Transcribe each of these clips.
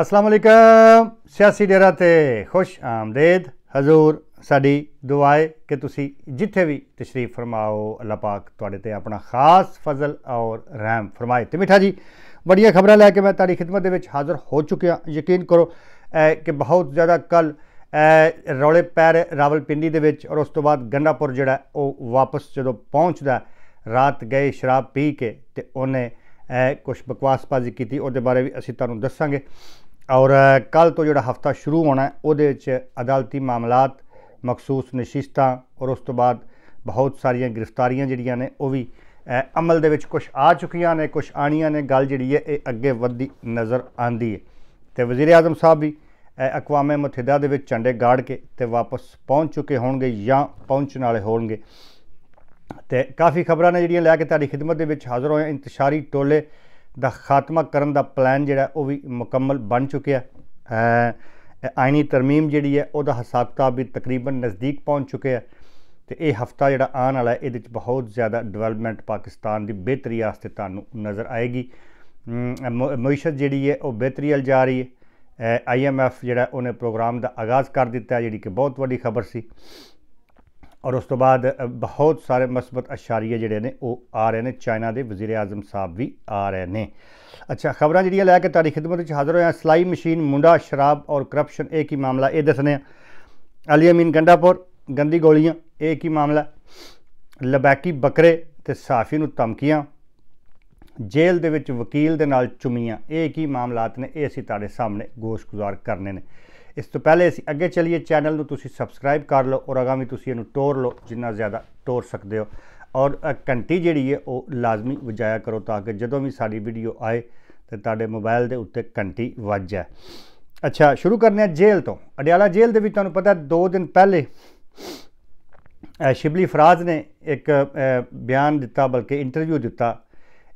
ਅਸਲਾਮ ਅਲੈਕਮ ਸਿਆਸੀ ਡੇਰਾ ਤੇ ਖੁਸ਼ ਆਮਦੇਦ ਹਜ਼ੂਰ ਸਾਡੀ ਦੁਆਏ ਕਿ ਤੁਸੀਂ ਜਿੱਥੇ ਵੀ ਤਸ਼ਰੀਫ ਫਰਮਾਓ ਅੱਲਾਹ ਪਾਕ ਤੁਹਾਡੇ ਤੇ ਆਪਣਾ ਖਾਸ ਫਜ਼ਲ ਔਰ ਰਹਿਮ ਫਰਮਾਏ ਤੇ ਮਿੱਠਾ ਜੀ ਬੜੀਆਂ ਖਬਰਾਂ ਲੈ ਕੇ ਮੈਂ ਤੁਹਾਡੀ ਖidmat ਦੇ ਵਿੱਚ ਹਾਜ਼ਰ ਹੋ ਚੁੱਕਿਆ ਯਕੀਨ ਕਰੋ ਕਿ ਬਹੁਤ ਜ਼ਿਆਦਾ ਕੱਲ ਰੌਲੇ ਪੈਰ ਰਾਵਲਪਿੰਡੀ ਦੇ ਵਿੱਚ ਔਰ ਉਸ ਤੋਂ ਬਾਅਦ ਗੰਡਾਪੁਰ ਜਿਹੜਾ ਉਹ ਵਾਪਸ ਜਦੋਂ ਪਹੁੰਚਦਾ ਰਾਤ ਗਏ ਸ਼ਰਾਬ ਪੀ ਕੇ ਤੇ ਉਹਨੇ ਕੁਝ ਬਕਵਾਸਬਾਜ਼ੀ ਕੀਤੀ ਉਹਦੇ ਬਾਰੇ ਵੀ ਅਸੀਂ ਤੁਹਾਨੂੰ ਦੱਸਾਂਗੇ ਔਰ ਕੱਲ ਤੋਂ ਜਿਹੜਾ ਹਫਤਾ ਸ਼ੁਰੂ ਹੋਣਾ ਉਹਦੇ ਵਿੱਚ ਅਦਾਲਤੀ ਮਾਮਲਾਤ ਮਖਸੂਸ ਨਿਸ਼ਿਸ਼ਤਾ ਔਰ ਉਸ ਤੋਂ ਬਾਅਦ ਬਹੁਤ ਸਾਰੀਆਂ ਗ੍ਰਿਫਤਾਰੀਆਂ ਜਿਹੜੀਆਂ ਨੇ ਉਹ ਵੀ ਅਮਲ ਦੇ ਵਿੱਚ ਕੁਝ ਆ ਚੁੱਕੀਆਂ ਨੇ ਕੁਝ ਆਣੀਆਂ ਨੇ ਗੱਲ ਜਿਹੜੀ ਹੈ ਇਹ ਅੱਗੇ ਵੱਧਦੀ ਨਜ਼ਰ ਆਂਦੀ ਹੈ ਤੇ ਵਜ਼ੀਰ ਆਜ਼ਮ ਸਾਹਿਬ ਵੀ ਅਕਵਾਮੇ ਮੁਤਹਿਦਾ ਦੇ ਵਿੱਚ ਝੰਡੇ ਗਾੜ ਕੇ ਤੇ ਵਾਪਸ ਪਹੁੰਚ ਚੁੱਕੇ ਹੋਣਗੇ ਜਾਂ ਪਹੁੰਚਣ ਵਾਲੇ ਹੋਣਗੇ ਤੇ ਕਾਫੀ ਖਬਰਾਂ ਨੇ ਜਿਹੜੀਆਂ ਲੈ ਕੇ ਤੁਹਾਡੀ ਖਿਦਮਤ ਦੇ ਵਿੱਚ ਹਾਜ਼ਰ ਹੋਏ ਇੰਤਸ਼ਾਰੀ ਟੋਲੇ ਦਾ ਖਾਤਮਾ ਕਰਨ ਦਾ ਪਲਾਨ ਜਿਹੜਾ ਉਹ ਵੀ ਮੁਕੰਮਲ ਬਣ ਚੁੱਕਿਆ ਹੈ ਆਇਨੀ ਤਰਮੀਮ ਜਿਹੜੀ ਹੈ ਉਹਦਾ ਹਿਸਾਬ ਤਾਂ ਵੀ ਤਕਰੀਬਨ ਨਜ਼ਦੀਕ ਪਹੁੰਚ ਚੁੱਕਿਆ ਹੈ ਤੇ ਇਹ ਹਫਤਾ ਜਿਹੜਾ ਆਉਣ ਵਾਲਾ ਇਹਦੇ ਵਿੱਚ ਬਹੁਤ ਜ਼ਿਆਦਾ ਡਿਵੈਲਪਮੈਂਟ ਪਾਕਿਸਤਾਨ ਦੀ ਬਿਹਤਰੀ ਆਸਤੇ ਤੁਹਾਨੂੰ ਨਜ਼ਰ ਆਏਗੀ ਮੌਇਸ਼ਤ ਜਿਹੜੀ ਹੈ ਉਹ ਬਿਹਤਰੀ ਹਲ ਜਾ ਰਹੀ ਹੈ ਆਈਐਮਐਫ ਜਿਹੜਾ ਉਹਨੇ ਪ੍ਰੋਗਰਾਮ ਦਾ ਆਗਾਜ਼ ਕਰ ਦਿੱਤਾ ਜਿਹੜੀ ਕਿ ਬਹੁਤ ਵੱਡੀ ਖਬਰ ਸੀ ਔਰ ਉਸ ਤੋਂ ਬਾਅਦ ਬਹੁਤ ਸਾਰੇ ਮਸਬਤ ਅਸ਼ਾਰੀਏ ਜਿਹੜੇ ਨੇ ਉਹ ਆ ਰਹੇ ਨੇ ਚਾਈਨਾ ਦੇ ਵਜ਼ੀਰ ਆਜ਼ਮ ਸਾਹਿਬ ਵੀ ਆ ਰਹੇ ਨੇ ਅੱਛਾ ਖਬਰਾਂ ਜਿਹੜੀਆਂ ਲੈ ਕੇ ਤੁਹਾਡੀ ਖਿਦਮਤ ਵਿੱਚ ਹਾਜ਼ਰ ਹੋਇਆ ਸਲਾਈ ਮਸ਼ੀਨ ਮੁੰਡਾ ਸ਼ਰਾਬ ਔਰ ਕਰਪਸ਼ਨ ਇਹ ਕੀ ਮਾਮਲਾ ਇਹ ਦੱਸਨੇ ਆ ਅਲੀ ਅਮੀਨ ਗੰਡਾਪੁਰ ਗੰਦੀ ਗੋਲੀਆਂ ਇਹ ਕੀ ਮਾਮਲਾ ਲਬੈਕੀ ਬੱਕਰੇ ਤੇ ਸਾਫੀ ਨੂੰ ਧਮਕੀਆਂ ਜੇਲ੍ਹ ਦੇ ਵਿੱਚ ਵਕੀਲ ਦੇ ਨਾਲ ਚੁਮੀਆਂ ਇਹ ਕੀ ਮਾਮਲਾਤ ਨੇ ਇਹ ਅਸੀਂ ਤੁਹਾਡੇ ਸਾਹਮਣੇ ਗੋਸ਼ਗੁਜ਼ਾਰ ਕਰਨੇ ਨੇ ਇਸ ਤੋਂ ਪਹਿਲੇ ਅਸੀਂ ਅੱਗੇ ਚੱਲੀਏ ਚੈਨਲ ਨੂੰ ਤੁਸੀਂ ਸਬਸਕ੍ਰਾਈਬ ਕਰ ਲਓ ਔਰ ਅਗਾਮੀ ਤੁਸੀਂ ਇਹਨੂੰ ਟੋਰ ਲਓ ਜਿੰਨਾ ਜ਼ਿਆਦਾ ਟੋਰ ਸਕਦੇ ਹੋ ਔਰ ਘੰਟੀ ਜਿਹੜੀ ਹੈ ਉਹ ਲਾਜ਼ਮੀ ਵਜਾਇਆ ਕਰੋ ਤਾਂ ਕਿ ਜਦੋਂ ਵੀ ਸਾਡੀ ਵੀਡੀਓ ਆਏ ਤੇ ਤੁਹਾਡੇ ਮੋਬਾਈਲ ਦੇ ਉੱਤੇ ਘੰਟੀ ਵੱਜ ਜਾਏ ਅੱਛਾ ਸ਼ੁਰੂ ਕਰਨੇ ਆ ਜੇਲ੍ਹ ਤੋਂ ਅਡਿਆਲਾ ਜੇਲ੍ਹ ਦੇ ਵਿੱਚ ਤੁਹਾਨੂੰ ਪਤਾ 2 ਦਿਨ ਪਹਿਲੇ ਸ਼ਿਬਲੀ ਫਰਾਜ਼ ਨੇ ਇੱਕ ਬਿਆਨ ਦਿੱਤਾ ਬਲਕਿ ਇੰਟਰਵਿਊ ਦਿੱਤਾ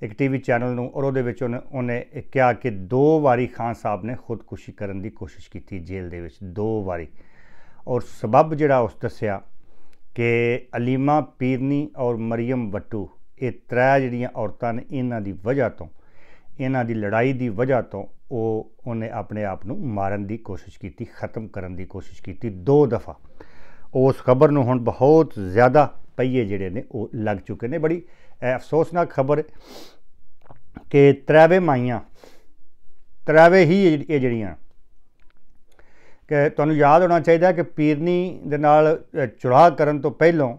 ਇੱਕ ਟੀਵੀ ਚੈਨਲ ਨੂੰ ਔਰ ਉਹਦੇ ਵਿੱਚ ਉਹਨੇ ਉਹਨੇ ਕਿਹਾ ਕਿ ਦੋ ਵਾਰੀ ਖਾਨ ਸਾਹਿਬ ਨੇ ਖੁਦਕੁਸ਼ੀ ਕਰਨ ਦੀ ਕੋਸ਼ਿਸ਼ ਕੀਤੀ ਜੇਲ੍ਹ ਦੇ ਵਿੱਚ ਦੋ ਵਾਰੀ ਔਰ ਸਬਬ ਜਿਹੜਾ ਉਸ ਦੱਸਿਆ ਕਿ ਅਲੀਮਾ ਪੀਰਨੀ ਔਰ ਮਰੀਮ ਬੱਟੂ ਇਹ ਤਰੇ ਜਿਹੜੀਆਂ ਔਰਤਾਂ ਨੇ ਇਹਨਾਂ ਦੀ ਵਜ੍ਹਾ ਤੋਂ ਇਹਨਾਂ ਦੀ ਲੜਾਈ ਦੀ ਵਜ੍ਹਾ ਤੋਂ ਉਹ ਉਹਨੇ ਆਪਣੇ ਆਪ ਨੂੰ ਮਾਰਨ ਦੀ ਕੋਸ਼ਿਸ਼ ਕੀਤੀ ਖਤਮ ਕਰਨ ਦੀ ਕੋਸ਼ਿਸ਼ ਕੀਤੀ ਦੋ ਦਫਾ ਉਸ ਖਬਰ ਨੂੰ ਹੁਣ ਬਹੁਤ ਜ਼ਿਆਦਾ ਪਈਏ ਜਿਹੜੇ ਨੇ ਉਹ ਲੱਗ ਚੁੱਕੇ ਨੇ ਬੜੀ ਅਫਸੋਸਨਾਕ ਖਬਰ ਕਿ ਤਰਾਵੇ ਮਾਈਆਂ ਤਰਾਵੇ ਹੀ ਇਹ ਜਿਹੜੀਆਂ ਕਿ ਤੁਹਾਨੂੰ ਯਾਦ ਹੋਣਾ ਚਾਹੀਦਾ ਕਿ ਪੀਰਨੀ ਦੇ ਨਾਲ ਚੁੜਾ ਕਰਨ ਤੋਂ ਪਹਿਲਾਂ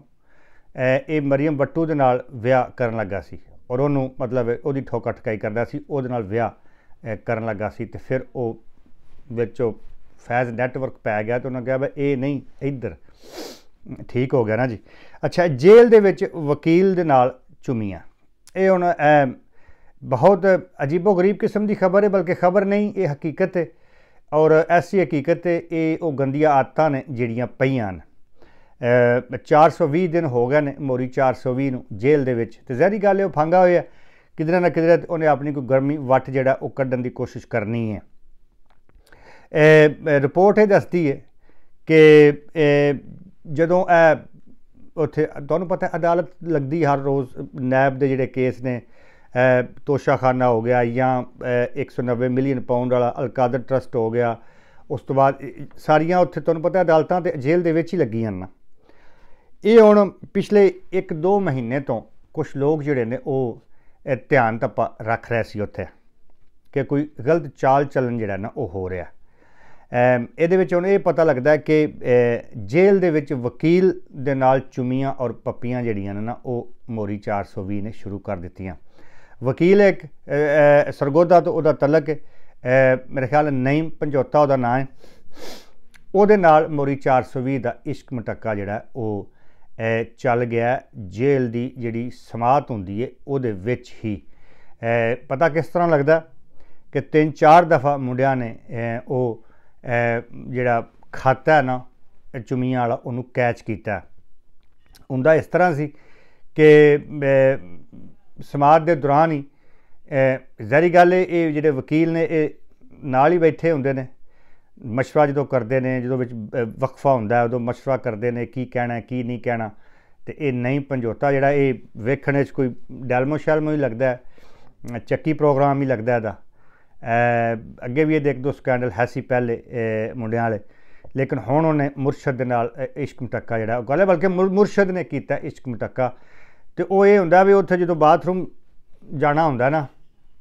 ਇਹ ਮਰੀਮ ਬੱਟੂ ਦੇ ਨਾਲ ਵਿਆਹ ਕਰਨ ਲੱਗਾ ਸੀ ਔਰ ਉਹਨੂੰ ਮਤਲਬ ਉਹਦੀ ਠੋਕਾ ਠਕਾਈ ਕਰਦਾ ਸੀ ਉਹਦੇ ਨਾਲ ਵਿਆਹ ਕਰਨ ਲੱਗਾ ਸੀ ਤੇ ਫਿਰ ਉਹ ਵਿੱਚੋਂ ਫੈਜ਼ ਨੈਟਵਰਕ ਪੈ ਗਿਆ ਤੇ ਉਹਨਾਂ ਕਿਹਾ ਵੀ ਇਹ ਨਹੀਂ ਇੱਧਰ ਠੀਕ ਹੋ ਗਿਆ ਨਾ ਜੀ ਅੱਛਾ ਜੇਲ੍ਹ ਦੇ ਵਿੱਚ ਵਕੀਲ ਦੇ ਨਾਲ ਚੁਮੀਆਂ ਇਹ ਹੁਣ ਬਹੁਤ ਅਜੀਬੋ ਗਰੀਬ ਕਿਸਮ ਦੀ ਖਬਰ ਹੈ ਬਲਕਿ ਖਬਰ ਨਹੀਂ ਇਹ ਹਕੀਕਤ ਹੈ ਔਰ ਐਸੀ ਹਕੀਕਤ ਹੈ ਇਹ ਉਹ ਗੰਦੀਆਂ ਆਦਤਾਂ ਨੇ ਜਿਹੜੀਆਂ ਪਈਆਂ ਨੇ 420 ਦਿਨ ਹੋ ਗਏ ਨੇ ਮੋਰੀ 420 ਨੂੰ ਜੇਲ੍ਹ ਦੇ ਵਿੱਚ ਤੇ ਜ਼ਹਿਰੀ ਗੱਲ ਹੈ ਉਹ ਫੰਗਾ ਹੋਇਆ ਕਿਧਰੇ ਨਾ ਕਿਧਰੇ ਉਹਨੇ ਆਪਣੀ ਕੋਈ ਗਰਮੀ ਵੱਟ ਜਿਹੜਾ ਉਹ ਕੱਢਣ ਦੀ ਕੋਸ਼ਿਸ਼ ਕਰਨੀ ਹੈ ਇਹ ਰਿਪੋਰਟ ਇਹ ਦੱਸਦੀ ਹੈ ਕਿ ਜਦੋਂ ਇਹ ਉੱਥੇ ਤੁਹਾਨੂੰ ਪਤਾ ਅਦਾਲਤ ਲੱਗਦੀ ਹਰ ਰੋਜ਼ ਨੈਬ ਦੇ ਜਿਹੜੇ ਕੇਸ ਨੇ ਤੋਸ਼ਾਖਾਨਾ ਹੋ ਗਿਆ ਜਾਂ 190 ਮਿਲੀਅਨ ਪਾਉਂਡ ਵਾਲਾ ਅਲਕਾਦਰ ਟਰਸਟ ਹੋ ਗਿਆ ਉਸ ਤੋਂ ਬਾਅਦ ਸਾਰੀਆਂ ਉੱਥੇ ਤੁਹਾਨੂੰ ਪਤਾ ਅਦਾਲਤਾਂ ਤੇ ਜੇਲ੍ਹ ਦੇ ਵਿੱਚ ਹੀ ਲੱਗੀਆਂ ਹਨ ਇਹ ਹੁਣ ਪਿਛਲੇ 1-2 ਮਹੀਨੇ ਤੋਂ ਕੁਝ ਲੋਕ ਜਿਹੜੇ ਨੇ ਉਹ ਧਿਆਨ ਤਾਂ ਰੱਖ ਰਹੇ ਸੀ ਉੱਥੇ ਕਿ ਕੋਈ ਗਲਤ ਚਾਲ ਚੱਲਣ ਜਿਹੜਾ ਨਾ ਉਹ ਹੋ ਰਿਹਾ ਇਹਦੇ ਵਿੱਚ ਉਹਨੂੰ ਇਹ ਪਤਾ ਲੱਗਦਾ ਕਿ ਜੇਲ੍ਹ ਦੇ ਵਿੱਚ ਵਕੀਲ ਦੇ ਨਾਲ ਚੁਮੀਆਂ ਔਰ ਪੱਪੀਆਂ ਜਿਹੜੀਆਂ ਨੇ ਨਾ ਉਹ ਮੋਰੀ 420 ਨੇ ਸ਼ੁਰੂ ਕਰ ਦਿੱਤੀਆਂ ਵਕੀਲ ਇੱਕ ਸਰਗੋਦਾ ਤੋਂ ਉਹਦਾ ਤਲਕ ਮੇਰੇ ਖਿਆਲ ਨਹੀਂ ਪੰਜੋਤਾ ਉਹਦਾ ਨਾਂ ਹੈ ਉਹਦੇ ਨਾਲ ਮੋਰੀ 420 ਦਾ ਇਸ਼ਕ ਮਟੱਕਾ ਜਿਹੜਾ ਉਹ ਚੱਲ ਗਿਆ ਜੇਲ੍ਹ ਦੀ ਜਿਹੜੀ ਸਮਾਤ ਹੁੰਦੀ ਹੈ ਉਹਦੇ ਵਿੱਚ ਹੀ ਪਤਾ ਕਿਸ ਤਰ੍ਹਾਂ ਲੱਗਦਾ ਕਿ ਤਿੰਨ ਚਾਰ ਦਫਾ ਮੁੰਡਿਆਂ ਨੇ ਉਹ ਜਿਹੜਾ ਖਾਤਾ ਹੈ ਨਾ ਚੁਮੀਆਂ ਵਾਲਾ ਉਹਨੂੰ ਕੈਚ ਕੀਤਾ ਹੁੰਦਾ ਇਸ ਤਰ੍ਹਾਂ ਸੀ ਕਿ ਸਮਾਦ ਦੇ ਦੌਰਾਨ ਹੀ ਜ਼ਰੀ ਗੱਲ ਇਹ ਜਿਹੜੇ ਵਕੀਲ ਨੇ ਇਹ ਨਾਲ ਹੀ ਬੈਠੇ ਹੁੰਦੇ ਨੇ مشورہ ਜਦੋਂ ਕਰਦੇ ਨੇ ਜਦੋਂ ਵਿੱਚ ਵਕਫਾ ਹੁੰਦਾ ਉਦੋਂ مشورہ ਕਰਦੇ ਨੇ ਕੀ ਕਹਿਣਾ ਕੀ ਨਹੀਂ ਕਹਿਣਾ ਤੇ ਇਹ ਨਹੀਂ ਪੰਜੋਤਾ ਜਿਹੜਾ ਇਹ ਵੇਖਣੇ 'ਚ ਕੋਈ ਡੈਲਮੋ ਸ਼ਲਮੋ ਹੀ ਲੱਗਦਾ ਚੱਕੀ ਪ੍ਰੋਗਰਾਮ ਹੀ ਲੱਗਦਾ ਇਹਦਾ ਅੱਗੇ ਵੀ ਇਹ ਦੇਖ ਦੋ ਸਕੈਂਡਲ ਹੈ ਸੀ ਪਹਿਲੇ ਮੁੰਡਿਆਂ ਵਾਲੇ ਲੇਕਿਨ ਹੁਣ ਉਹਨੇ ਮੁਰਸ਼ਦ ਦੇ ਨਾਲ ਇਸ਼ਕ ਮਟਕਾ ਜਿਹੜਾ ਉਹ ਗੱਲ ਬਲਕਿ ਮੁਰਸ਼ਦ ਨੇ ਕੀਤਾ ਇਸ਼ਕ ਮਟਕਾ ਤੇ ਉਹ ਇਹ ਹੁੰਦਾ ਵੀ ਉੱਥੇ ਜਦੋਂ ਬਾਥਰੂਮ ਜਾਣਾ ਹੁੰਦਾ ਨਾ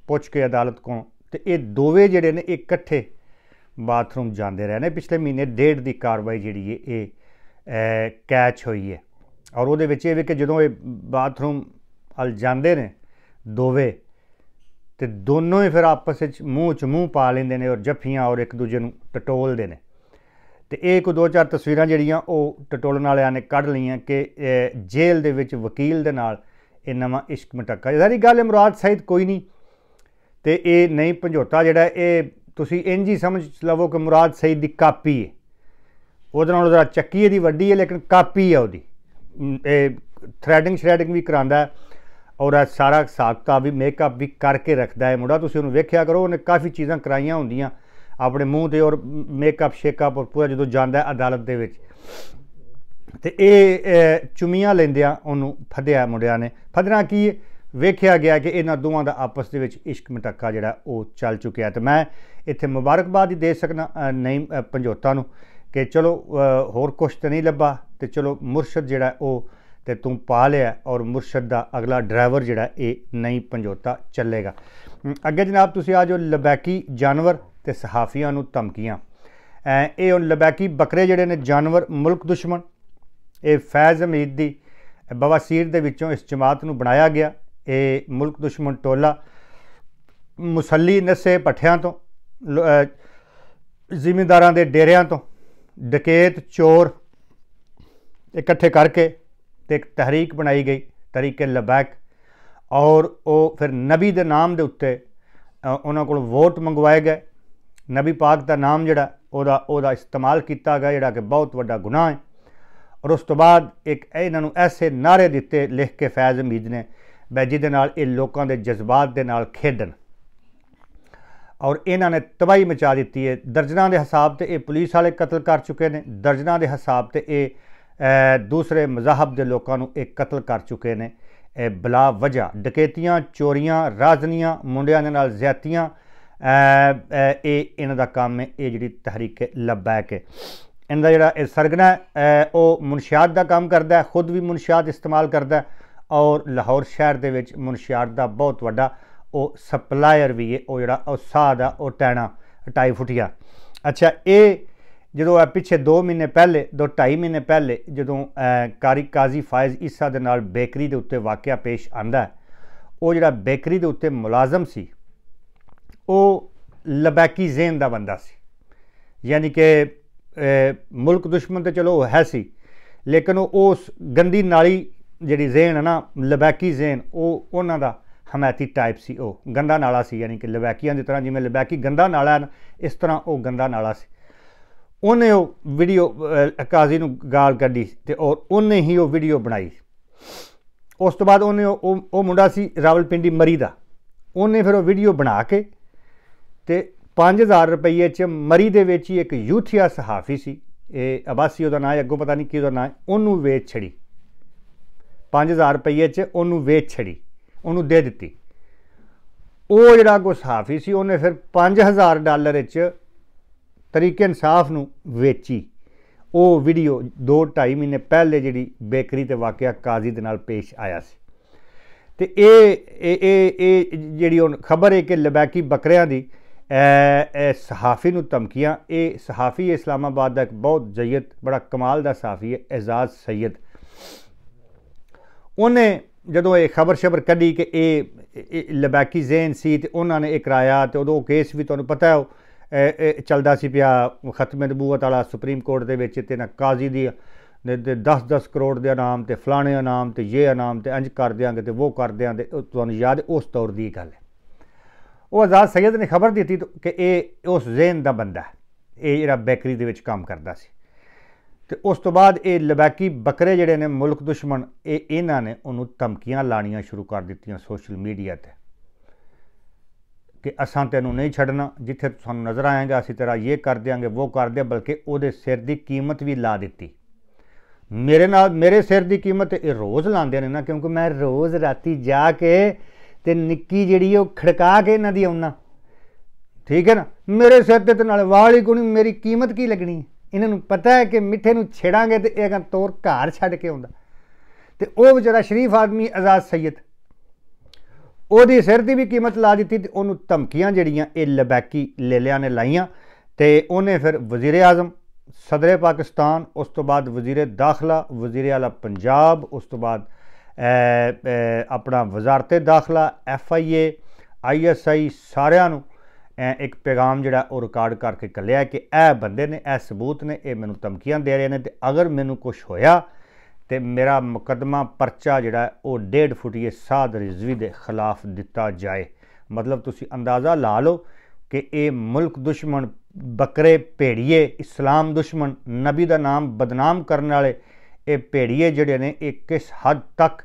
ਪੁੱਛ ਕੇ ਅਦਾਲਤ ਕੋਲ ਤੇ ਇਹ ਦੋਵੇਂ ਜਿਹੜੇ ਨੇ ਇਕੱਠੇ ਬਾਥਰੂਮ ਜਾਂਦੇ ਰਹੇ ਨੇ ਪਿਛਲੇ ਮਹੀਨੇ ਡੇਢ ਦੀ ਕਾਰਵਾਈ ਜਿਹੜੀ ਹੈ ਇਹ ਕੈਚ ਹੋਈ ਹੈ ਔਰ ਉਹਦੇ ਵਿੱਚ ਇਹ ਵੀ ਕਿ ਜਦੋਂ ਇਹ ਬਾਥਰੂਮ ਅਲ ਜਾਂਦੇ ਨੇ ਦੋਵੇਂ ਤੇ ਦੋਨੋਂ ਹੀ ਫਿਰ ਆਪਸ ਵਿੱਚ ਮੂੰਹ ਚ ਮੂੰਹ ਪਾ ਲੈਂਦੇ ਨੇ ਔਰ ਜੱਫੀਆਂ ਔਰ ਇੱਕ ਦੂਜੇ ਨੂੰ ਟਟੋਲਦੇ ਨੇ ਤੇ ਇਹ ਕੋ ਦੋ ਚਾਰ ਤਸਵੀਰਾਂ ਜਿਹੜੀਆਂ ਉਹ ਟਟੋਲਣ ਵਾਲਿਆਂ ਨੇ ਕੱਢ ਲਈਆਂ ਕਿ ਜੇਲ੍ਹ ਦੇ ਵਿੱਚ ਵਕੀਲ ਦੇ ਨਾਲ ਇਹ ਨਵਾਂ ਇਸ਼ਕ ਮਟਕਾ ਜ਼ਾਰੀ ਗੱਲ ਇਮਰਾਦ ਸੈਦ ਕੋਈ ਨਹੀਂ ਤੇ ਇਹ ਨਹੀਂ ਪੰਝੋਤਾ ਜਿਹੜਾ ਇਹ ਤੁਸੀਂ ਇੰਜ ਹੀ ਸਮਝ ਲਵੋ ਕਿ ਮੁਰਾਦ ਸੈਦ ਦੀ ਕਾਪੀ ਹੈ ਉਹਦੇ ਨਾਲ ਉਹਦਾ ਚੱਕੀ ਇਹਦੀ ਵੱਡੀ ਹੈ ਲੇਕਿਨ ਕਾਪੀ ਹੈ ਉਹਦੀ ਇਹ ਥ੍ਰੈਡਿੰਗ ਸ਼੍ਰੈਡਿੰਗ ਵੀ ਕਰਾਂਦਾ ਹੈ ਔਰ ਇਹ ਸਾਰਾ ਸਾਕਤਾ ਵੀ ਮੇਕਅਪ ਵੀ ਕਰਕੇ ਰੱਖਦਾ ਹੈ ਮੁੰਡਾ ਤੁਸੀਂ ਉਹਨੂੰ ਵੇਖਿਆ ਕਰੋ ਉਹਨੇ ਕਾਫੀ ਚੀਜ਼ਾਂ ਕਰਾਈਆਂ ਹੁੰਦੀਆਂ ਆਪਣੇ ਮੂੰਹ ਤੇ ਔਰ ਮੇਕਅਪ ਸ਼ੇਕਅਪ ਔਰ ਪੂਰਾ ਜਦੋਂ ਜਾਂਦਾ ਹੈ ਅਦਾਲਤ ਦੇ ਵਿੱਚ ਤੇ ਇਹ ਚੁਮੀਆਂ ਲੈਂਦਿਆਂ ਉਹਨੂੰ ਫੜਿਆ ਮੁੰਡਿਆਂ ਨੇ ਫੜਨਾ ਕੀ ਵੇਖਿਆ ਗਿਆ ਕਿ ਇਹਨਾਂ ਦੋਵਾਂ ਦਾ ਆਪਸ ਦੇ ਵਿੱਚ ਇਸ਼ਕ ਮਟੱਕਾ ਜਿਹੜਾ ਉਹ ਚੱਲ ਚੁੱਕਿਆ ਤੇ ਮੈਂ ਇੱਥੇ ਮੁਬਾਰਕਬਾਦ ਹੀ ਦੇ ਸਕਣਾ ਨਹੀਂ ਪੰਜੋਤਾ ਨੂੰ ਕਿ ਚਲੋ ਹੋਰ ਕੁਝ ਤੇ ਨਹੀਂ ਲੱਭਾ ਤੇ ਚਲੋ ਮੁਰਸ਼ਦ ਜਿਹੜਾ ਉਹ ਤੇ ਤੂੰ ਪਾ ਲਿਆ ਔਰ ਮੁਰਸ਼ਦ ਦਾ ਅਗਲਾ ਡਰਾਈਵਰ ਜਿਹੜਾ ਇਹ ਨਹੀਂ ਪੰਜੋਤਾ ਚੱਲੇਗਾ ਅੱਗੇ ਜਨਾਬ ਤੁਸੀਂ ਆ ਜੋ ਲਬੈਕੀ ਜਾਨਵਰ ਤੇ ਸਹਾਫੀਆਂ ਨੂੰ ਧਮਕੀਆਂ ਇਹ ਉਹ ਲਬੈਕੀ ਬੱਕਰੇ ਜਿਹੜੇ ਨੇ ਜਾਨਵਰ ਮੁਲਕ ਦੁਸ਼ਮਣ ਇਹ ਫੈਜ਼ ਅਮੀਦ ਦੀ ਬਵਾਸੀਰ ਦੇ ਵਿੱਚੋਂ ਇਸ ਜਮਾਤ ਨੂੰ ਬਣਾਇਆ ਗਿਆ ਇਹ ਮੁਲਕ ਦੁਸ਼ਮਣ ਟੋਲਾ ਮੁਸੱਲੀ ਨਸੇ ਪਠਿਆਂ ਤੋਂ ਜ਼ਿਮੀਂਦਾਰਾਂ ਦੇ ਡੇਰਿਆਂ ਤੋਂ ਡਕੇਤ ਚੋਰ ਇਕੱਠੇ ਕਰਕੇ ਤੇ ਇੱਕ ਤਹਿਰੀਕ ਬਣਾਈ ਗਈ ਤਰੀਕੇ ਲਬੈਕ ਔਰ ਉਹ ਫਿਰ ਨਬੀ ਦੇ ਨਾਮ ਦੇ ਉੱਤੇ ਉਹਨਾਂ ਕੋਲ ਵੋਟ ਮੰਗਵਾਏ ਗਏ ਨਬੀ ਪਾਕ ਦਾ ਨਾਮ ਜਿਹੜਾ ਉਹਦਾ ਉਹਦਾ ਇਸਤੇਮਾਲ ਕੀਤਾ ਗਿਆ ਜਿਹੜਾ ਕਿ ਬਹੁਤ ਵੱਡਾ ਗੁਨਾਹ ਹੈ ਔਰ ਉਸ ਤੋਂ ਬਾਅਦ ਇੱਕ ਇਹਨਾਂ ਨੂੰ ਐਸੇ ਨਾਰੇ ਦਿੱਤੇ ਲਿਖ ਕੇ ਫੈਜ਼ ਅਮੀਦ ਨੇ ਬੈ ਜਿਹਦੇ ਨਾਲ ਇਹ ਲੋਕਾਂ ਦੇ ਜਜ਼ਬਾਤ ਦੇ ਨਾਲ ਖੇਡਣ ਔਰ ਇਹਨਾਂ ਨੇ ਤਬਾਈ ਮਚਾ ਦਿੱਤੀ ਹੈ ਦਰਜਨਾਂ ਦੇ ਹਿਸਾਬ ਤੇ ਇਹ ਪੁਲਿਸ ਵਾਲੇ ਕਤਲ ਕਰ ਚੁੱਕੇ ਨੇ ਦਰਜਨਾਂ ਦੇ ਹਿਸਾਬ ਤੇ ਇਹ ਦੂਸਰੇ ਮਜ਼ਾਹਬ ਦੇ ਲੋਕਾਂ ਨੂੰ ਇੱਕ ਕਤਲ ਕਰ ਚੁੱਕੇ ਨੇ ਇਹ ਬਲਾ ਵਜਾ ਡਕੈਤੀਆਂ ਚੋਰੀਆਂ ਰਾਜ਼ਨੀਆਂ ਮੁੰਡਿਆਂ ਦੇ ਨਾਲ ਜ਼ਿਆਤੀਆਂ ਇਹ ਇਹਨਾਂ ਦਾ ਕੰਮ ਹੈ ਇਹ ਜਿਹੜੀ ਤਹਿਰੀਕ ਲਬੈਕ ਹੈ ਇਹਨਾਂ ਦਾ ਜਿਹੜਾ ਇਹ ਸਰਗਨਾ ਉਹ ਮਨਸ਼ਿਆਤ ਦਾ ਕੰਮ ਕਰਦਾ ਹੈ ਖੁਦ ਵੀ ਮਨਸ਼ਿਆਤ ਇਸਤੇਮਾਲ ਕਰਦਾ ਔਰ ਲਾਹੌਰ ਸ਼ਹਿਰ ਦੇ ਵਿੱਚ ਮਨਸ਼ਿਆਤ ਦਾ ਬਹੁਤ ਵੱਡਾ ਉਹ ਸਪਲਾਇਰ ਵੀ ਹੈ ਉਹ ਜਿਹੜਾ ਉਸਾ ਦਾ ਉਹ ਟੈਣਾ ਟਾਈ ਫੁਟਿਆ ਅੱਛਾ ਇਹ ਜਦੋਂ ਪਿੱਛੇ 2 ਮਹੀਨੇ ਪਹਿਲੇ 2 2.5 ਮਹੀਨੇ ਪਹਿਲੇ ਜਦੋਂ ਕਾਰੀ ਕਾਜ਼ੀ ਫਾਇਜ਼ ਇਸਾ ਦੇ ਨਾਲ ਬੇਕਰੀ ਦੇ ਉੱਤੇ ਵਾਕਿਆ ਪੇਸ਼ ਆਂਦਾ ਉਹ ਜਿਹੜਾ ਬੇਕਰੀ ਦੇ ਉੱਤੇ ਮੁਲਾਜ਼ਮ ਸੀ ਉਹ ਲਬੈਕੀ ਜ਼ੇਨ ਦਾ ਬੰਦਾ ਸੀ ਯਾਨੀ ਕਿ ਮੁਲਕ ਦੁਸ਼ਮਣ ਤੇ ਚਲੋ ਹੈ ਸੀ ਲੇਕਿਨ ਉਹ ਉਸ ਗੰਦੀ ਨਾਲੀ ਜਿਹੜੀ ਜ਼ੇਨ ਹੈ ਨਾ ਲਬੈਕੀ ਜ਼ੇਨ ਉਹ ਉਹਨਾਂ ਦਾ ਹਮੈਤੀ ਟਾਈਪ ਸੀ ਉਹ ਗੰਦਾ ਨਾਲਾ ਸੀ ਯਾਨੀ ਕਿ ਲਬੈਕੀਆਂ ਦੀ ਤਰ੍ਹਾਂ ਜਿਵੇਂ ਲਬੈਕੀ ਗੰਦਾ ਨਾਲਾ ਹੈ ਇਸ ਤਰ੍ਹਾਂ ਉਹ ਗੰਦਾ ਨਾਲਾ ਸੀ ਉਹਨੇ ਉਹ ਵੀਡੀਓ ਕਾਜ਼ੀ ਨੂੰ ਗਾਲ ਕੱਢੀ ਤੇ ਔਰ ਉਹਨੇ ਹੀ ਉਹ ਵੀਡੀਓ ਬਣਾਈ ਉਸ ਤੋਂ ਬਾਅਦ ਉਹਨੇ ਉਹ ਮੁੰਡਾ ਸੀ ਰਾਵਲਪਿੰਡੀ ਮਰੀ ਦਾ ਉਹਨੇ ਫਿਰ ਉਹ ਵੀਡੀਓ ਬਣਾ ਕੇ ਤੇ 5000 ਰੁਪਏ ਚ ਮਰੀ ਦੇ ਵਿੱਚ ਹੀ ਇੱਕ ਯੂਥੀਆ ਸਹਾਫੀ ਸੀ ਇਹ ਅਬਾਸੀ ਉਹਦਾ ਨਾਂ ਹੈ ਅੱਗੋਂ ਪਤਾ ਨਹੀਂ ਕੀ ਉਹਦਾ ਨਾਂ ਹੈ ਉਹਨੂੰ ਵੇਚ ਛੜੀ 5000 ਰੁਪਏ ਚ ਉਹਨੂੰ ਵੇਚ ਛੜੀ ਉਹਨੂੰ ਦੇ ਦਿੱਤੀ ਉਹ ਜਿਹੜਾ ਕੋ ਸਹਾਫੀ ਸੀ ਉਹਨੇ ਫਿਰ 5000 ਡਾਲਰ ਵਿੱਚ ਤਰੀਕੇ ਇਨਸਾਫ ਨੂੰ ਵੇਚੀ ਉਹ ਵੀਡੀਓ 2.5 ਮਹੀਨੇ ਪਹਿਲੇ ਜਿਹੜੀ ਬੇਕਰੀ ਤੇ ਵਾਕਿਆ ਕਾਜ਼ੀ ਦੇ ਨਾਲ ਪੇਸ਼ ਆਇਆ ਸੀ ਤੇ ਇਹ ਇਹ ਇਹ ਜਿਹੜੀ ਹੁਣ ਖਬਰ ਹੈ ਕਿ ਲਬੈਕੀ ਬੱਕਰਿਆਂ ਦੀ ਐ ਸਹਾਫੀ ਨੂੰ ਧਮਕੀਆਂ ਇਹ ਸਹਾਫੀ ਇਸਲਾਮਾਬਾਦ ਦਾ ਇੱਕ ਬਹੁਤ ਜਈਦ ਬੜਾ ਕਮਾਲ ਦਾ ਸਹਾਫੀ ਹੈ ਇਜਾਜ਼ ਸੈਦ ਉਹਨੇ ਜਦੋਂ ਇਹ ਖਬਰ ਸ਼ਬਰ ਕੱਢੀ ਕਿ ਇਹ ਲਬੈਕੀ ਜ਼ੈਨ ਸੀ ਤੇ ਉਹਨਾਂ ਨੇ ਇਕਰਾਇਆ ਤੇ ਉਦੋਂ ਕੇਸ ਵੀ ਤੁਹਾਨੂੰ ਪਤਾ ਹੈ ਚੱਲਦਾ ਸੀ ਪਿਆ ਖਤਮ ਨਬੂਤ ਵਾਲਾ ਸੁਪਰੀਮ ਕੋਰਟ ਦੇ ਵਿੱਚ ਤੇ ਨਾ ਕਾਜ਼ੀ ਦੀ 10-10 ਕਰੋੜ ਦੇ ਇਨਾਮ ਤੇ ਫਲਾਣੇ ਇਨਾਮ ਤੇ ਇਹ ਇਨਾਮ ਤੇ ਅੰਜ ਕਰ ਦਿਆਂਗੇ ਤੇ ਉਹ ਕਰ ਦਿਆਂਗੇ ਤੁਹਾਨੂੰ ਯਾਦ ਉਸ ਤੌਰ ਦੀ ਗੱਲ ਹੈ ਉਹ ਆਜ਼ਾਦ ਸੈਦ ਨੇ ਖਬਰ ਦਿੱਤੀ ਕਿ ਇਹ ਉਸ ਜ਼ੇਨ ਦਾ ਬੰਦਾ ਹੈ ਇਹ ਜਿਹੜਾ ਬੇਕਰੀ ਦੇ ਵਿੱਚ ਕੰਮ ਕਰਦਾ ਸੀ ਤੇ ਉਸ ਤੋਂ ਬਾਅਦ ਇਹ ਲਬਾਕੀ ਬੱਕਰੇ ਜਿਹੜੇ ਨੇ ਮੁਲਕ ਦੁਸ਼ਮਣ ਇਹ ਇਹਨਾਂ ਨੇ ਉਹਨੂੰ ਧਮਕੀਆਂ ਲਾਣੀਆਂ ਸ਼ੁਰੂ ਕਰ ਦਿੱਤੀਆਂ ਸੋਸ਼ਲ ਮੀਡੀਆ ਤੇ ਕਿ ਅਸਾਂ ਤੈਨੂੰ ਨਹੀਂ ਛੱਡਣਾ ਜਿੱਥੇ ਤੂੰ ਸਾਨੂੰ ਨਜ਼ਰ ਆਏਗਾ ਅਸੀਂ ਤੇਰਾ ਇਹ ਕਰ ਦੇਾਂਗੇ ਉਹ ਕਰ ਦੇ ਬਲਕਿ ਉਹਦੇ ਸਿਰ ਦੀ ਕੀਮਤ ਵੀ ਲਾ ਦਿੱਤੀ ਮੇਰੇ ਨਾਲ ਮੇਰੇ ਸਿਰ ਦੀ ਕੀਮਤ ਇਹ ਰੋਜ਼ ਲਾਉਂਦੇ ਨੇ ਨਾ ਕਿਉਂਕਿ ਮੈਂ ਰੋਜ਼ ਰਾਤੀ ਜਾ ਕੇ ਤੇ ਨਿੱਕੀ ਜਿਹੜੀ ਉਹ ਖੜਕਾ ਕੇ ਇਹਨਾਂ ਦੀ ਆਉਣਾ ਠੀਕ ਹੈ ਨਾ ਮੇਰੇ ਸਿਰ ਤੇ ਨਾਲ ਵਾਲੀ ਕੋਣੀ ਮੇਰੀ ਕੀਮਤ ਕੀ ਲੱਗਣੀ ਇਹਨਾਂ ਨੂੰ ਪਤਾ ਹੈ ਕਿ ਮਿੱਠੇ ਨੂੰ ਛੇੜਾਂਗੇ ਤੇ ਇਹ ਤੋਰ ਘਰ ਛੱਡ ਕੇ ਆਉਂਦਾ ਤੇ ਉਹ ਵਿਚਾਰਾ ਸ਼ਰੀਫ ਆਦਮੀ ਆਜ਼ਾਦ ਸੈਦ ਉਹਦੀ ਸਿਰ ਦੀ ਵੀ ਕੀਮਤ ਲਾ ਦਿੱਤੀ ਤੇ ਉਹਨੂੰ ਧਮਕੀਆਂ ਜਿਹੜੀਆਂ ਇਹ ਲਬੈਕੀ ਲਿਆ ਨੇ ਲਾਈਆਂ ਤੇ ਉਹਨੇ ਫਿਰ ਵਜ਼ੀਰ ਆਜ਼ਮ ਸਦਰੇ ਪਾਕਿਸਤਾਨ ਉਸ ਤੋਂ ਬਾਅਦ ਵਜ਼ੀਰ ਦਾਖਲਾ ਵਜ਼ੀਰ ਆਲਾ ਪੰਜਾਬ ਉਸ ਤੋਂ ਬਾਅਦ ਆਪਣਾ ਵਜ਼ਾਰਤੇ ਦਾਖਲਾ F I A I S I ਸਾਰਿਆਂ ਨੂੰ ਇੱਕ ਪੈਗਾਮ ਜਿਹੜਾ ਉਹ ਰਿਕਾਰਡ ਕਰਕੇ ਕੱਲਿਆ ਕਿ ਇਹ ਬੰਦੇ ਨੇ ਇਹ ਸਬੂਤ ਨੇ ਇਹ ਮੈਨੂੰ ਧਮਕੀਆਂ ਦੇ ਰਹੇ ਨੇ ਤੇ ਅਗਰ ਮੈਨੂੰ ਕੁਝ ਹੋਇਆ ਤੇ ਮੇਰਾ ਮੁਕਦਮਾ ਪਰਚਾ ਜਿਹੜਾ ਉਹ 1.5 ਫੁੱਟੀਏ ਸਾਧ ਰਿਜ਼ਵੀ ਦੇ ਖਿਲਾਫ ਦਿੱਤਾ ਜਾਏ ਮਤਲਬ ਤੁਸੀਂ ਅੰਦਾਜ਼ਾ ਲਾ ਲਓ ਕਿ ਇਹ ਮੁਲਕ ਦੁਸ਼ਮਣ ਬਕਰੇ ਭੇੜੀਏ ਇਸਲਾਮ ਦੁਸ਼ਮਣ ਨਬੀ ਦਾ ਨਾਮ ਬਦਨਾਮ ਕਰਨ ਵਾਲੇ ਇਹ ਭੇੜੀਏ ਜਿਹੜੇ ਨੇ ਇਹ ਕਿਸ ਹੱਦ ਤੱਕ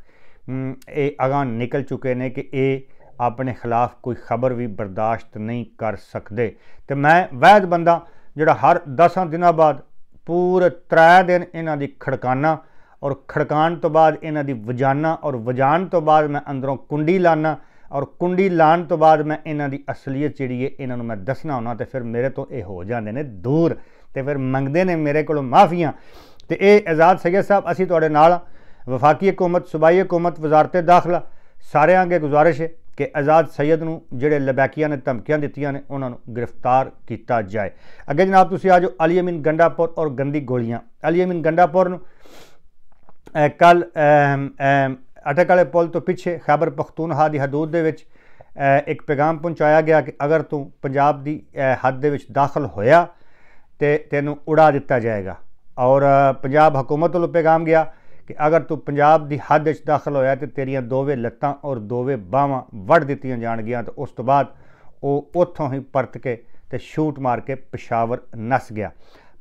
ਇਹ ਅਗਾਂ ਨਿਕਲ ਚੁੱਕੇ ਨੇ ਕਿ ਇਹ ਆਪਣੇ ਖਿਲਾਫ ਕੋਈ ਖਬਰ ਵੀ ਬਰਦਾਸ਼ਤ ਨਹੀਂ ਕਰ ਸਕਦੇ ਤੇ ਮੈਂ ਵੈਦ ਬੰਦਾ ਜਿਹੜਾ ਹਰ 10 ਦਿਨਾਂ ਬਾਅਦ ਪੂਰੇ 3 ਦਿਨ ਇਹਨਾਂ ਦੀ ਖੜਕਾਨਾ और खड़का तो बाद इन्हों की और वजान तो बाद मैं अंदरों कुंडी लाना और कुंडी लाने तो बाद मैं इन की असलीयत जी इन मैं दसना हाँ तो फिर मेरे तो यह हो जाते हैं दूर तो फिर मंगते हैं मेरे को माफिया तो ये आज़ाद सैयद साहब असी थोड़े तो ना विफाकी हुकूमत सूबाई हुकूमत वजारते दाखिला सारे अगर गुजारिश है कि आज़ाद सैयद में जोड़े लबैकिया ने धमकिया दतिया ने उन्होंने गिरफ्तार किया जाए अगे जनाब तुम आज अली अमीन गंडापुर और गंदी गोलियां अली अमीन गंडापुर ਕੱਲ ਅਟਕ ਵਾਲੇ ਪੁਲ ਤੋਂ ਪਿੱਛੇ ਖੈਬਰ ਪਖਤੂਨਹਾ ਦੀ ਹਦੂਦ ਦੇ ਵਿੱਚ ਇੱਕ ਪੈਗਾਮ ਪਹੁੰਚਾਇਆ ਗਿਆ ਕਿ ਅਗਰ ਤੂੰ ਪੰਜਾਬ ਦੀ ਹੱਦ ਦੇ ਵਿੱਚ ਦਾਖਲ ਹੋਇਆ ਤੇ ਤੈਨੂੰ ਉਡਾ ਦਿੱਤਾ ਜਾਏਗਾ ਔਰ ਪੰਜਾਬ ਹਕੂਮਤ ਨੂੰ ਪੈਗਾਮ ਗਿਆ ਕਿ ਅਗਰ ਤੂੰ ਪੰਜਾਬ ਦੀ ਹੱਦ ਵਿੱਚ ਦਾਖਲ ਹੋਇਆ ਤੇ ਤੇਰੀਆਂ ਦੋਵੇਂ ਲੱਤਾਂ ਔਰ ਦੋਵੇਂ ਬਾਹਾਂ ਵੱਢ ਦਿੱਤੀਆਂ ਜਾਣਗੀਆਂ ਤੇ ਉਸ ਤੋਂ ਬਾਅਦ ਉਹ ਉੱਥੋਂ ਹੀ ਪਰਤ ਕੇ ਤੇ ਸ਼ੂਟ ਮਾਰ ਕੇ ਪਸ਼ਾਵਰ ਨਸ ਗਿਆ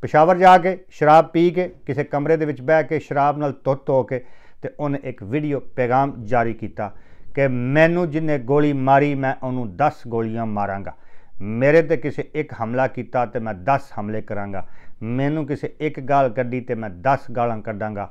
ਪਸ਼ਾਵਰ ਜਾ ਕੇ ਸ਼ਰਾਬ ਪੀ ਕੇ ਕਿਸੇ ਕਮਰੇ ਦੇ ਵਿੱਚ ਬਹਿ ਕੇ ਸ਼ਰਾਬ ਨਾਲ ਤੁੱਤ ਹੋ ਕੇ ਤੇ ਉਹਨੇ ਇੱਕ ਵੀਡੀਓ ਪੈਗਾਮ ਜਾਰੀ ਕੀਤਾ ਕਿ ਮੈਨੂੰ ਜਿੰਨੇ ਗੋਲੀ ਮਾਰੀ ਮੈਂ ਉਹਨੂੰ 10 ਗੋਲੀਆਂ ਮਾਰਾਂਗਾ ਮੇਰੇ ਤੇ ਕਿਸੇ ਇੱਕ ਹਮਲਾ ਕੀਤਾ ਤੇ ਮੈਂ 10 ਹਮਲੇ ਕਰਾਂਗਾ ਮੈਨੂੰ ਕਿਸੇ ਇੱਕ ਗਾਲ ਕੱਢੀ ਤੇ ਮੈਂ 10 ਗਾਲਾਂ ਕੱਢਾਂਗਾ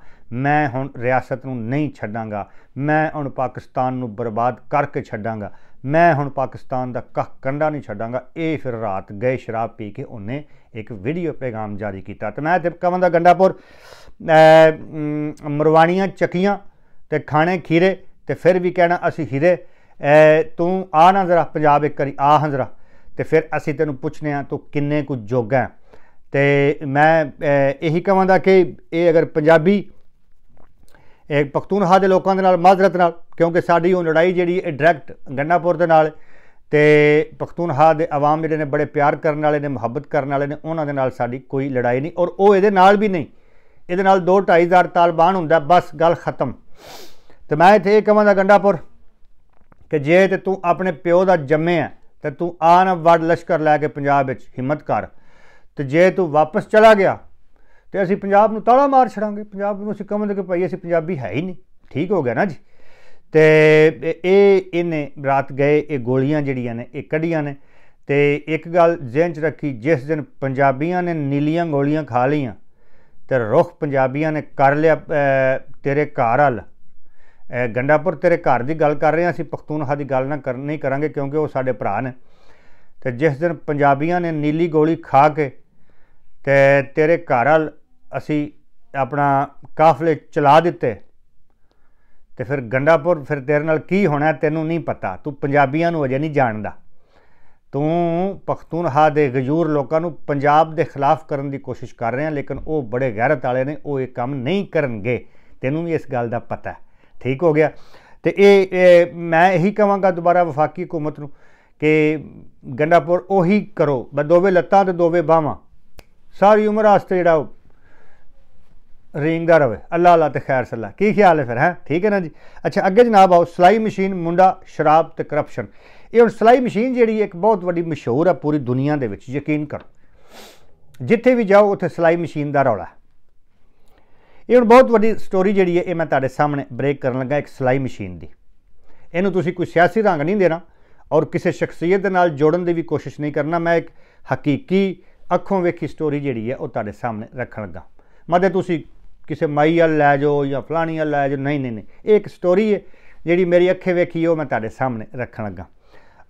ਮੈਂ ਹੁਣ ਰਿਆਸਤ ਨੂੰ ਨਹੀਂ ਛੱਡਾਂਗਾ ਮੈਂ ਹੁਣ ਪਾਕਿਸਤਾਨ ਨੂੰ ਬਰਬਾਦ ਕਰਕੇ ਛੱਡਾਂਗਾ ਮੈਂ ਹੁਣ ਪਾਕਿਸਤਾਨ ਦਾ ਕੱਖ ਕੰਡਾ ਨਹੀਂ ਛੱਡਾਂਗਾ ਇਹ ਫਿਰ ਰਾਤ ਗਏ ਸ਼ਰਾਬ ਪੀ ਕੇ ਉਹਨੇ ਇੱਕ ਵੀਡੀਓ ਪੈਗਾਮ ਜਾਰੀ ਕੀਤਾ ਤੇ ਮੈਂ ਦਿਪਕਾਵਾਂ ਦਾ ਗੰਡਾਪੁਰ ਮਰਵਾਣੀਆਂ ਚੱਕੀਆਂ ਤੇ ਖਾਣੇ ਖੀਰੇ ਤੇ ਫਿਰ ਵੀ ਕਹਿਣਾ ਅਸੀਂ ਹੀਰੇ ਤੂੰ ਆ ਨਾ ਜ਼ਰਾ ਪੰਜਾਬ ਇੱਕ ਕਰੀ ਆ ਹਾਂ ਜ਼ਰਾ ਤੇ ਫਿਰ ਅਸੀਂ ਤੈਨੂੰ ਪੁੱਛਨੇ ਆ ਤੂੰ ਕਿੰਨੇ ਕੁ ਜੋਗਾ ਤੇ ਮੈਂ ਇਹੀ ਕਹਾਂਦਾ ਕਿ ਇਹ ਅਗਰ ਪੰਜਾਬੀ ਇਹ ਪਖਤੂਨਹਾ ਦੇ ਲੋਕਾਂ ਦੇ ਨਾਲ ਮਾਜ਼ਰਤ ਨਾਲ ਕਿਉਂਕਿ ਸਾਡੀ ਉਹ ਲੜਾਈ ਜਿਹੜੀ ਹੈ ਡਾਇਰੈਕਟ ਗੰਨਾਪੁਰ ਦੇ ਨਾਲ ਤੇ ਪਖਤੂਨਹਾ ਦੇ ਆਵਾਮ ਜਿਹੜੇ ਨੇ ਬੜੇ ਪਿਆਰ ਕਰਨ ਵਾਲੇ ਨੇ ਮੁਹੱਬਤ ਕਰਨ ਵਾਲੇ ਨੇ ਉਹਨਾਂ ਦੇ ਨਾਲ ਸਾਡੀ ਕੋਈ ਲੜਾਈ ਨਹੀਂ ਔਰ ਉਹ ਇਹਦੇ ਨਾਲ ਵੀ ਨਹੀਂ ਇਹਦੇ ਨਾਲ 2 ਹਜ਼ਾਰ ਤਾਲਬਾਨ ਹੁੰਦਾ ਬਸ ਗੱਲ ਖਤਮ ਤੇ ਮੈਂ ਇਥੇ ਇਹ ਕਹਾਂਗਾ ਗੰਡਾਪੁਰ ਕਿ ਜੇ ਤੇ ਤੂੰ ਆਪਣੇ ਪਿਓ ਦਾ ਜੰਮਿਆ ਤੇ ਤੂੰ ਆਨ ਵੜ ਲਸ਼ਕਰ ਲੈ ਕੇ ਪੰਜਾਬ ਵਿੱਚ ਹਿੰਮਤ ਕਰ ਤੇ ਜੇ ਤੂੰ ਵਾਪਸ ਚਲਾ ਗਿਆ ਤੇ ਅਸੀਂ ਪੰਜਾਬ ਨੂੰ ਤਾਲਾ ਮਾਰ ਛੜਾਂਗੇ ਪੰਜਾਬ ਨੂੰ ਅਸੀਂ ਦੇ ਕੇ ਭਾਈ ਅਸੀਂ ਪੰਜਾਬੀ ਹੈ ਹੀ ਨਹੀਂ ਠੀਕ ਹੋ ਗਿਆ ਨਾ ਜੀ ਤੇ ਇਹ ਇਹਨੇ ਰਾਤ ਗਏ ਇਹ ਗੋਲੀਆਂ ਜਿਹੜੀਆਂ ਨੇ ਇਹ ਕੱਢੀਆਂ ਨੇ ਤੇ ਇੱਕ ਗੱਲ ਜ਼ਿਹਨ 'ਚ ਰੱਖੀ ਜਿਸ ਦਿਨ ਪੰਜਾਬੀਆਂ ਨੇ ਨੀਲੀਆਂ ਗੋਲੀਆਂ ਖਾ ਲਈਆਂ ਤੇ ਰੁਖ ਪੰਜਾਬੀਆਂ ਨੇ ਕਰ ਲਿਆ ਤੇਰੇ ਘਰ ਹਲ ਗੰਡਾਪੁਰ ਤੇਰੇ ਘਰ ਦੀ ਗੱਲ ਕਰ ਰਹੇ ਆ ਅਸੀਂ ਪਖਤੂਨਖਾ ਦੀ ਗੱਲ ਨਾ ਕਰਨੀ ਕਰਾਂਗੇ ਕਿਉਂਕਿ ਉਹ ਸਾਡੇ ਭਰਾ ਨੇ ਤੇ ਜਿਸ ਦਿਨ ਪੰਜਾਬੀਆਂ ਨੇ ਨੀਲੀ ਗੋਲੀ ਖਾ ਕੇ ਤੇ ਤੇਰੇ ਘਰ ਹਲ ਅਸੀਂ ਆਪਣਾ ਕਾਫਲੇ ਚਲਾ ਦਿੱਤੇ ਤੇ ਫਿਰ ਗੰਡਾਪੁਰ ਫਿਰ ਤੇਰੇ ਨਾਲ ਕੀ ਹੋਣਾ ਤੈਨੂੰ ਨਹੀਂ ਪਤਾ ਤੂੰ ਪੰਜਾਬੀਆਂ ਨੂੰ ਅਜੇ ਨਹੀਂ ਜਾਣਦਾ ਤੂੰ ਪਖਤੂਨਹਾ ਦੇ ਗਜੂਰ ਲੋਕਾਂ ਨੂੰ ਪੰਜਾਬ ਦੇ ਖਿਲਾਫ ਕਰਨ ਦੀ ਕੋਸ਼ਿਸ਼ ਕਰ ਰਿਹਾ ਲੇਕਿਨ ਉਹ ਬੜੇ ਗੈਰਤ ਵਾਲੇ ਨੇ ਉਹ ਇਹ ਕੰਮ ਨਹੀਂ ਕਰਨਗੇ ਤੈਨੂੰ ਵੀ ਇਸ ਗੱਲ ਦਾ ਪਤਾ ਠੀਕ ਹੋ ਗਿਆ ਤੇ ਇਹ ਮੈਂ ਇਹੀ ਕਹਾਂਗਾ ਦੁਬਾਰਾ ਵਫਾਕੀ ਹਕੂਮਤ ਨੂੰ ਕਿ ਗੰਡਾਪੁਰ ਉਹੀ ਕਰੋ ਦੋਵੇਂ ਲੱਤਾਂ ਤੇ ਦੋਵੇਂ ਬਾਹਾਂ ਸਾਰੀ ਉਮਰ ਆਸਤੇ ਜਿਹੜਾ ਰੇਂਗਦਾ ਰਵੇ ਅੱਲਾ ਅੱਲਾ ਤੇ ਖੈਰ ਸੱਲਾ ਕੀ ਖਿਆਲ ਹੈ ਫਿਰ ਹੈ ਠੀਕ ਹੈ ਨਾ ਜੀ ਅੱਛਾ ਅੱਗੇ ਜਨਾਬ ਆਓ ਸਲਾਈ ਮਸ਼ੀਨ ਮੁੰਡਾ ਸ਼ਰਾਬ ਤੇ ਕਰਪਸ਼ਨ ਇਹ ਹੁਣ ਸਲਾਈ ਮਸ਼ੀਨ ਜਿਹੜੀ ਇੱਕ ਬਹੁਤ ਵੱਡੀ ਮਸ਼ਹੂਰ ਹੈ ਪੂਰੀ ਦੁਨੀਆ ਦੇ ਵਿੱਚ ਯਕੀਨ ਕਰੋ ਜਿੱਥੇ ਵੀ ਜਾਓ ਉੱਥੇ ਸਲਾਈ ਮਸ਼ੀਨ ਦਾ ਰੌਲਾ ਇਹ ਹੁਣ ਬਹੁਤ ਵੱਡੀ ਸਟੋਰੀ ਜਿਹੜੀ ਹੈ ਇਹ ਮੈਂ ਤੁਹਾਡੇ ਸਾਹਮਣੇ ਬ੍ਰੇਕ ਕਰਨ ਲੱਗਾ ਇੱਕ ਸਲਾਈ ਮਸ਼ੀਨ ਦੀ ਇਹਨੂੰ ਤੁਸੀਂ ਕੋਈ ਸਿਆਸੀ ਰੰਗ ਨਹੀਂ ਦੇਣਾ ਔਰ ਕਿਸੇ ਸ਼ਖਸੀਅਤ ਦੇ ਨਾਲ ਜੋੜਨ ਦੀ ਵੀ ਕੋਸ਼ਿਸ਼ ਨਹੀਂ ਕਰਨਾ ਮੈਂ ਇੱਕ ਹਕੀਕੀ ਅੱਖੋਂ ਵੇਖੀ ਸਟੋਰੀ ਜਿਹੜੀ ਹੈ ਉਹ ਤੁਹਾਡੇ ਸਾਹਮਣੇ ਰੱਖਣ ਲੱਗਾ ਮਦੇ ਤੁਸੀਂ ਕਿਸੇ ਮਾਈ ਵਾਲ ਲੈ ਜਾਓ ਜਾਂ ਫਲਾਣੀ ਵਾਲ ਲੈ ਜਾਓ ਨਹੀਂ ਨਹੀਂ ਨਹੀਂ ਇਹ ਇੱਕ ਸਟੋਰੀ ਹੈ ਜਿਹੜੀ ਮੇਰੀ ਅੱਖੇ ਵੇਖੀ ਉਹ ਮੈਂ ਤੁਹਾਡੇ ਸਾਹਮਣੇ ਰੱਖਣ ਲੱਗਾ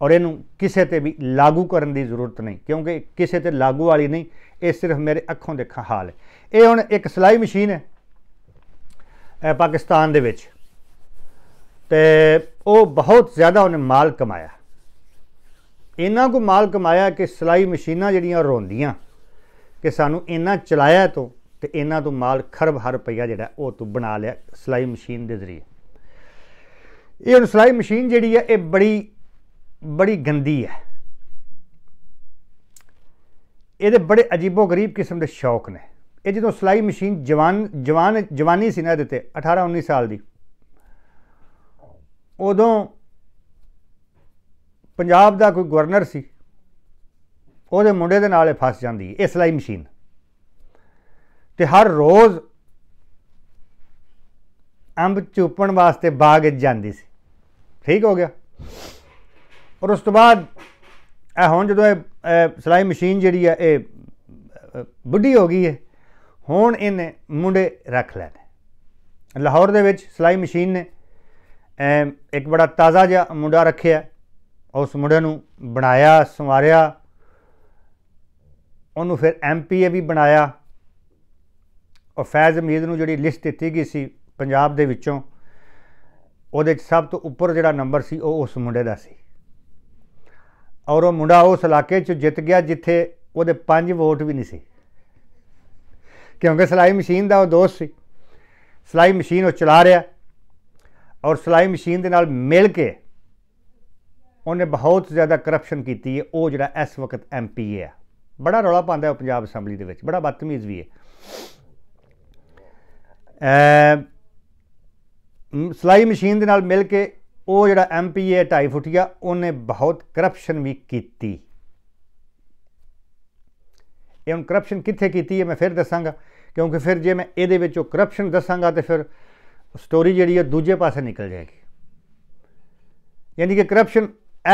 ਔਰ ਇਹਨੂੰ ਕਿਸੇ ਤੇ ਵੀ ਲਾਗੂ ਕਰਨ ਦੀ ਜ਼ਰੂਰਤ ਨਹੀਂ ਕਿਉਂਕਿ ਕਿਸੇ ਤੇ ਲਾਗੂ ਵਾਲੀ ਨਹੀਂ ਇਹ ਸਿਰਫ ਮੇਰੇ ਅੱਖੋਂ ਦੇਖਾ ਹਾਲ ਹੈ ਇਹ ਹੁਣ ਇੱਕ ਸਲਾਈ ਮਸ਼ੀਨ ਹੈ ਪਾਕਿਸਤਾਨ ਦੇ ਵਿੱਚ ਤੇ ਉਹ ਬਹੁਤ ਜ਼ਿਆਦਾ ਉਹਨੇ ਮਾਲ ਕਮਾਇਆ ਇੰਨਾ ਕੋ ਮਾਲ ਕਮਾਇਆ ਕਿ ਸਲਾਈ ਮਸ਼ੀਨਾਂ ਜਿਹੜੀਆਂ ਰੋਂਦੀਆਂ ਕਿ ਸਾਨੂੰ ਇੰਨਾ ਚਲਾਇਆ ਤੋਂ ਤੇ ਇਹਨਾਂ ਤੋਂ ਮਾਲ ਖਰਬ ਹਰ ਰੁਪਈਆ ਜਿਹੜਾ ਉਹ ਤੂੰ ਬਣਾ ਲਿਆ ਸਲਾਈ ਮਸ਼ੀਨ ਦੇ ਜ਼ਰੀਏ ਇਹ ਸਲਾਈ ਮਸ਼ੀਨ ਜਿਹੜੀ ਹੈ ਇਹ ਬੜੀ ਬੜੀ ਗੰਦੀ ਹੈ ਇਹਦੇ ਬੜੇ ਅਜੀਬੋ ਗਰੀਬ ਕਿਸਮ ਦੇ ਸ਼ੌਕ ਨੇ ਇਹ ਜਦੋਂ ਸਲਾਈ ਮਸ਼ੀਨ ਜਵਾਨ ਜਵਾਨ ਜਵਾਨੀ ਸੀ ਨਾ ਦਿੱਤੇ 18 19 ਸਾਲ ਦੀ ਉਦੋਂ ਪੰਜਾਬ ਦਾ ਕੋਈ ਗਵਰਨਰ ਸੀ ਉਹਦੇ ਮੁੰਡੇ ਦੇ ਨਾਲ ਇਹ ਫਸ ਜਾਂਦੀ ਹੈ ਇਹ ਸਲਾਈ ਮਸ਼ੀਨ ਤੇ ਹਰ ਰੋਜ਼ ਅੰਬ ਚੂਪਣ ਵਾਸਤੇ ਬਾਗ ਜਾਂਦੀ ਸੀ ਠੀਕ ਹੋ ਗਿਆ ਔਰ ਉਸ ਤੋਂ ਬਾਅਦ ਇਹ ਹੁਣ ਜਦੋਂ ਇਹ ਸਲਾਈ ਮਸ਼ੀਨ ਜਿਹੜੀ ਹੈ ਇਹ ਬੁੱਢੀ ਹੋ ਗਈ ਹੈ ਹੁਣ ਇਹਨੇ ਮੁੰਡੇ ਰੱਖ ਲੈਣੇ ਲਾਹੌਰ ਦੇ ਵਿੱਚ ਸਲਾਈ ਮਸ਼ੀਨ ਨੇ ਇੱਕ ਬੜਾ ਤਾਜ਼ਾ ਜਿਹਾ ਮੁੰਡਾ ਰੱਖਿਆ ਉਸ ਮੁੰਡੇ ਨੂੰ ਬਣਾਇਆ ਸੰਵਾਰਿਆ ਉਹਨੂੰ ਫਿਰ ਐਮਪੀਏ ਵੀ ਬਣਾਇਆ ਔਰ ਫੈਜ਼ ਅਮੀਦ ਨੂੰ ਜਿਹੜੀ ਲਿਸਟ ਦਿੱਤੀ ਗਈ ਸੀ ਪੰਜਾਬ ਦੇ ਵਿੱਚੋਂ ਉਹਦੇ ਵਿੱਚ ਸਭ ਤੋਂ ਉੱਪਰ ਜਿਹੜਾ ਨੰਬਰ ਸੀ ਉਹ ਉਸ ਮੁੰਡੇ ਦਾ ਸੀ ਔਰ ਉਹ ਮੁੰਡਾ ਉਸ ਇਲਾਕੇ 'ਚ ਜਿੱਤ ਗਿਆ ਜਿੱਥੇ ਉਹਦੇ 5 ਵੋਟ ਵੀ ਨਹੀਂ ਸੀ ਕਿਉਂਕਿ ਸਲਾਈ ਮਸ਼ੀਨ ਦਾ ਉਹ ਦੋਸਤ ਸੀ ਸਲਾਈ ਮਸ਼ੀਨ ਉਹ ਚਲਾ ਰਿਹਾ ਔਰ ਸਲਾਈ ਮਸ਼ੀਨ ਦੇ ਨਾਲ ਮਿਲ ਕੇ ਉਹਨੇ ਬਹੁਤ ਜ਼ਿਆਦਾ ਕਰਪਸ਼ਨ ਕੀਤੀ ਹੈ ਉਹ ਜਿਹੜਾ ਇਸ ਵਕਤ ਐਮਪੀ ਹੈ ਬੜਾ ਰੌਲਾ ਪਾਉਂਦਾ ਹੈ ਪੰਜਾਬ ਅਸੈਂਬਲੀ ਦੇ ਵਿੱਚ ਬੜਾ ਬਦਤਮੀਜ਼ ਵੀ ਹੈ ਸਲਾਈ ਮਸ਼ੀਨ ਦੇ ਨਾਲ ਮਿਲ ਕੇ ਉਹ ਜਿਹੜਾ ਐਮਪੀਏ 2.5 ਫੁੱਟਿਆ ਉਹਨੇ ਬਹੁਤ ਕਰਪਸ਼ਨ ਵੀ ਕੀਤੀ ਇਹ ਹੁਣ ਕਰਪਸ਼ਨ ਕਿੱਥੇ ਕੀਤੀ ਹੈ ਮੈਂ ਫਿਰ ਦੱਸਾਂਗਾ ਕਿਉਂਕਿ ਫਿਰ ਜੇ ਮੈਂ ਇਹਦੇ ਵਿੱਚ ਉਹ ਕਰਪਸ਼ਨ ਦੱਸਾਂਗਾ ਤੇ ਫਿਰ ਸਟੋਰੀ ਜਿਹੜੀ ਹੈ ਦੂਜੇ ਪਾਸੇ ਨਿਕਲ ਜਾਏਗੀ ਯਾਨੀ ਕਿ ਕਰਪਸ਼ਨ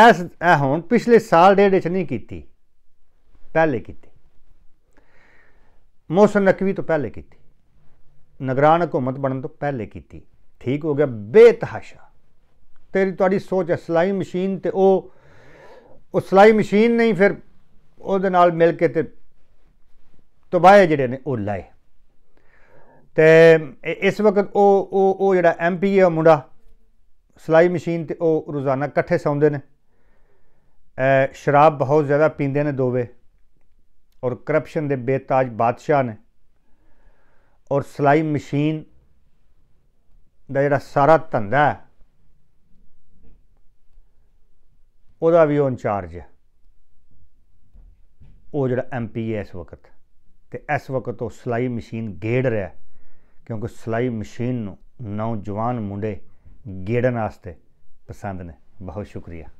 ਐਸ ਹੁਣ ਪਿਛਲੇ ਸਾਲ ਡੇਢ ਵਿੱਚ ਨਹੀਂ ਕੀਤੀ ਪਹਿਲੇ ਕੀਤੀ ਮੋਸਨ ਨਕਵੀ ਤੋਂ ਪਹਿਲੇ ਕੀਤੀ ਨਗਰਾਨ ਹਕੂਮਤ ਬਣਨ ਤੋਂ ਪਹਿਲੇ ਕੀਤੀ ਠੀਕ ਹੋ ਗਿਆ ਬੇਤਹਾਸ਼ਾ ਤੇਰੀ ਤੁਹਾਡੀ ਸੋਚ ਹੈ ਸਲਾਈ ਮਸ਼ੀਨ ਤੇ ਉਹ ਉਹ ਸਲਾਈ ਮਸ਼ੀਨ ਨਹੀਂ ਫਿਰ ਉਹਦੇ ਨਾਲ ਮਿਲ ਕੇ ਤੇ ਤਬਾਏ ਜਿਹੜੇ ਨੇ ਉਹ ਲਾਏ ਤੇ ਇਸ ਵਕਤ ਉਹ ਉਹ ਉਹ ਜਿਹੜਾ ਐਮਪੀ ਹੈ ਮੁੰਡਾ ਸਲਾਈ ਮਸ਼ੀਨ ਤੇ ਉਹ ਰੋਜ਼ਾਨਾ ਇਕੱਠੇ ਸੌਂਦੇ ਨੇ ਸ਼ਰਾਬ ਬਹੁਤ ਜ਼ਿਆਦਾ ਪੀਂਦੇ ਨੇ ਦੋਵੇਂ ਔਰ ਕਰਪਸ਼ਨ ਦੇ ਬੇਤਾਜ ਬਾਦਸ਼ਾਹ ਨੇ ਔਰ ਸਲਾਈ ਮਸ਼ੀਨ ਦਾ ਜਿਹੜਾ ਸਾਰਾ ਧੰਦਾ ਹੈ ਉਹਦਾ ਵੀ ਉਹ ਇੰਚਾਰਜ ਹੈ ਉਹ ਜਿਹੜਾ ਐਮਪੀ ਵਕਤ ਤੇ ਇਸ ਵਕਤ ਉਹ ਸਲਾਈ ਮਸ਼ੀਨ ਗੇੜ ਰਿਹਾ ਕਿਉਂਕਿ ਸਲਾਈ ਮਸ਼ੀਨ ਨੂੰ ਨੌਜਵਾਨ ਮੁੰਡੇ ਗੇੜਨ ਵਾਸਤੇ ਪਸੰਦ ਨੇ ਬਹੁਤ ਸ਼ੁਕਰੀਆ